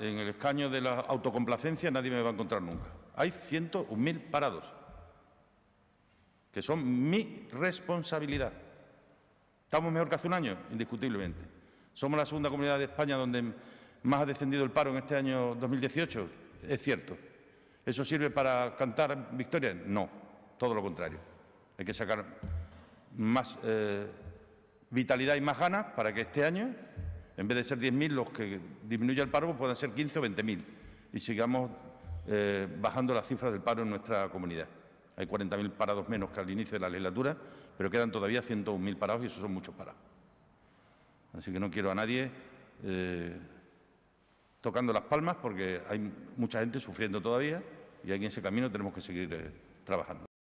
en el escaño de la autocomplacencia nadie me va a encontrar nunca. Hay 101.000 parados, que son mi responsabilidad. Estamos mejor que hace un año, indiscutiblemente. Somos la segunda comunidad de España donde más ha descendido el paro en este año 2018, es cierto. ¿Eso sirve para cantar victorias? No, todo lo contrario. Hay que sacar más eh, vitalidad y más ganas para que este año en vez de ser 10.000 los que disminuya el paro, puedan ser 15 o 20.000 y sigamos eh, bajando las cifras del paro en nuestra comunidad. Hay 40.000 parados menos que al inicio de la legislatura, pero quedan todavía 101.000 parados y esos son muchos parados. Así que no quiero a nadie eh, tocando las palmas porque hay mucha gente sufriendo todavía y aquí en ese camino tenemos que seguir eh, trabajando.